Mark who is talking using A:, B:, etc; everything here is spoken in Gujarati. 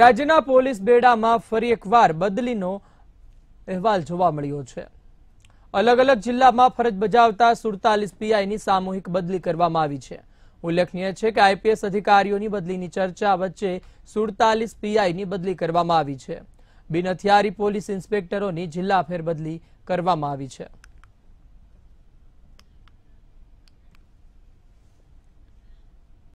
A: રાજ્યના પોલીસ બેડામાં ફરી એકવાર બદલીનો અહેવાલ જોવા મળ્યો છે અલગ અલગ જિલ્લામાં ફરજ બજાવતા સુડતાલીસ પીઆઈની સામૂહિક બદલી કરવામાં આવી છે ઉલ્લેખનીય છે કે આઈપીએસ અધિકારીઓની બદલીની ચર્ચા વચ્ચે સુડતાલીસ પીઆઈની બદલી કરવામાં આવી છે બિનહથિયારી પોલીસ ઇન્સ્પેક્ટરોની જિલ્લા ફેરબદલી કરવામાં આવી છે